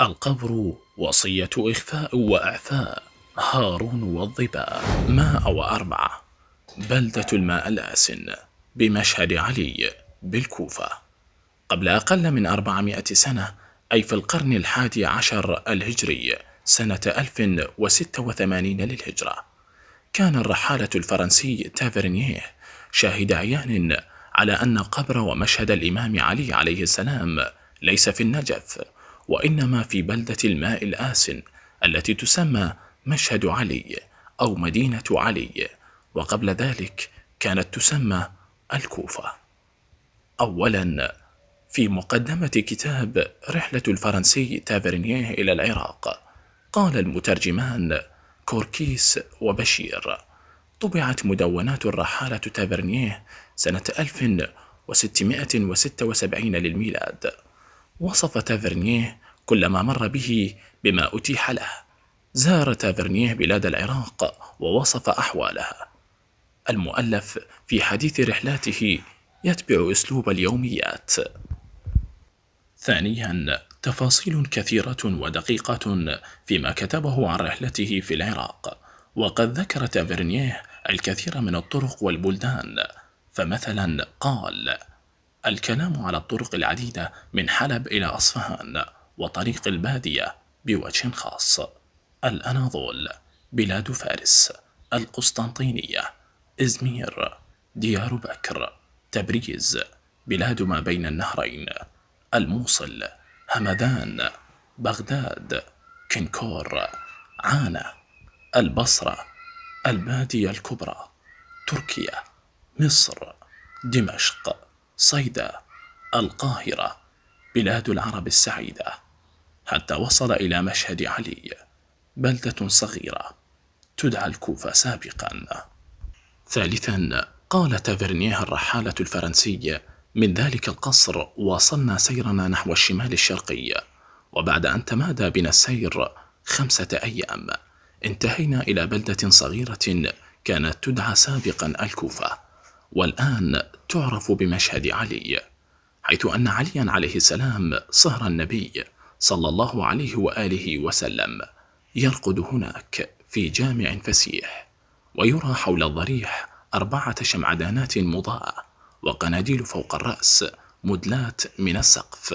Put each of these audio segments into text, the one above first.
القبر وصية إخفاء وإعفاء هارون والظباء ماء وأربعة بلدة الماء الآسن بمشهد علي بالكوفة قبل أقل من 400 سنة أي في القرن الحادي عشر الهجري سنة 1086 للهجرة كان الرحالة الفرنسي تافرنيه شاهد عيان على أن قبر ومشهد الإمام علي عليه السلام ليس في النجف وإنما في بلدة الماء الآسن التي تسمى مشهد علي أو مدينة علي وقبل ذلك كانت تسمى الكوفة أولا في مقدمة كتاب رحلة الفرنسي تافرنيه إلى العراق قال المترجمان كوركيس وبشير طبعت مدونات الرحالة تافرنيه سنة 1676 للميلاد وصف تافرنيه كل ما مر به بما أتيح له زار تافرنيه بلاد العراق ووصف أحوالها المؤلف في حديث رحلاته يتبع أسلوب اليوميات ثانيا تفاصيل كثيرة ودقيقة فيما كتبه عن رحلته في العراق وقد ذكر تافرنيه الكثير من الطرق والبلدان فمثلا قال الكلام على الطرق العديدة من حلب إلى أصفهان وطريق البادية بوجه خاص الأناضول بلاد فارس القسطنطينية إزمير ديار بكر تبريز بلاد ما بين النهرين الموصل همدان بغداد كنكور عانة البصرة البادية الكبرى تركيا مصر دمشق صيدا القاهرة بلاد العرب السعيدة حتى وصل إلى مشهد علي بلدة صغيرة تدعى الكوفة سابقا ثالثا قال تافرنيه الرحالة الفرنسي من ذلك القصر واصلنا سيرنا نحو الشمال الشرقي وبعد أن تمادى بنا السير خمسة أيام انتهينا إلى بلدة صغيرة كانت تدعى سابقا الكوفة والآن تعرف بمشهد علي حيث أن عليا عليه السلام صهر النبي صلى الله عليه وآله وسلم يرقد هناك في جامع فسيح ويرى حول الضريح أربعة شمعدانات مضاءة وقناديل فوق الرأس مدلات من السقف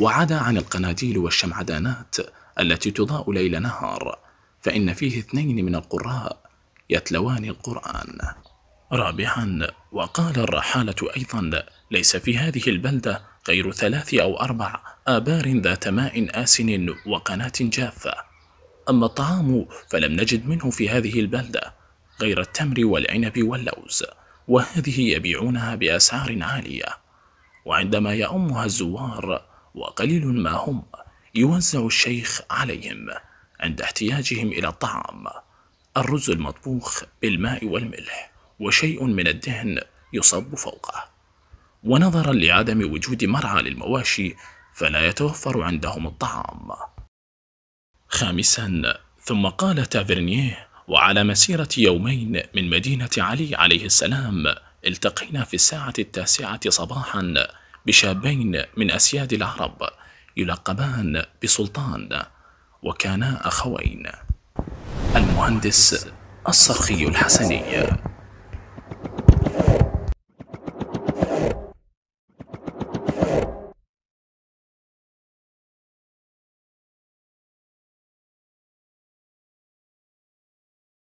وعدا عن القناديل والشمعدانات التي تضاء ليل نهار فإن فيه اثنين من القراء يتلوان القرآن رابعا وقال الرحالة أيضا ليس في هذه البلدة غير ثلاث أو أربع آبار ذات ماء آسن وقناة جافة أما الطعام فلم نجد منه في هذه البلدة غير التمر والعنب واللوز وهذه يبيعونها بأسعار عالية وعندما يأمها الزوار وقليل ما هم يوزع الشيخ عليهم عند احتياجهم إلى الطعام الرز المطبوخ بالماء والملح وشيء من الدهن يصب فوقه ونظرا لعدم وجود مرعى للمواشي فلا يتوفر عندهم الطعام خامسا ثم قال تافرنيه وعلى مسيرة يومين من مدينة علي عليه السلام التقينا في الساعة التاسعة صباحا بشابين من أسياد العرب يلقبان بسلطان وكانا أخوين المهندس الصرخي الحسني